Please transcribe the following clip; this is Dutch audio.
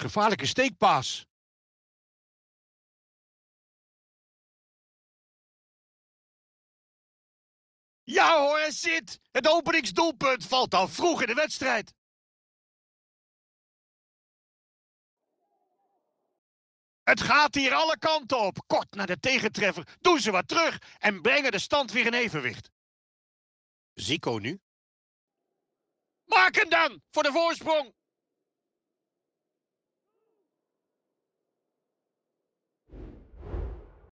Gevaarlijke steekpaas. Ja hoor, er zit! Het openingsdoelpunt valt al vroeg in de wedstrijd. Het gaat hier alle kanten op. Kort na de tegentreffer doen ze wat terug en brengen de stand weer in evenwicht. Zico nu. Maak hem dan voor de voorsprong.